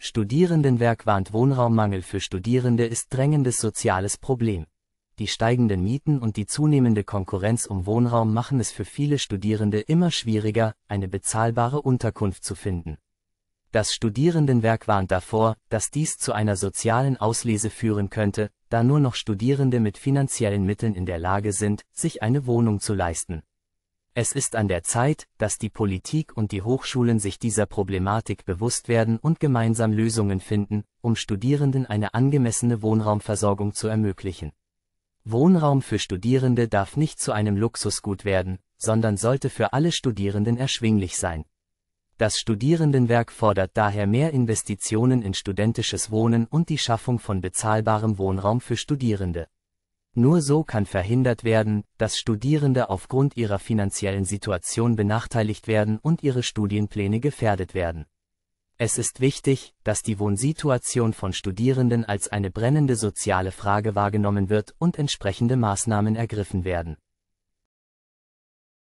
Studierendenwerk warnt Wohnraummangel für Studierende ist drängendes soziales Problem. Die steigenden Mieten und die zunehmende Konkurrenz um Wohnraum machen es für viele Studierende immer schwieriger, eine bezahlbare Unterkunft zu finden. Das Studierendenwerk warnt davor, dass dies zu einer sozialen Auslese führen könnte, da nur noch Studierende mit finanziellen Mitteln in der Lage sind, sich eine Wohnung zu leisten. Es ist an der Zeit, dass die Politik und die Hochschulen sich dieser Problematik bewusst werden und gemeinsam Lösungen finden, um Studierenden eine angemessene Wohnraumversorgung zu ermöglichen. Wohnraum für Studierende darf nicht zu einem Luxusgut werden, sondern sollte für alle Studierenden erschwinglich sein. Das Studierendenwerk fordert daher mehr Investitionen in studentisches Wohnen und die Schaffung von bezahlbarem Wohnraum für Studierende. Nur so kann verhindert werden, dass Studierende aufgrund ihrer finanziellen Situation benachteiligt werden und ihre Studienpläne gefährdet werden. Es ist wichtig, dass die Wohnsituation von Studierenden als eine brennende soziale Frage wahrgenommen wird und entsprechende Maßnahmen ergriffen werden.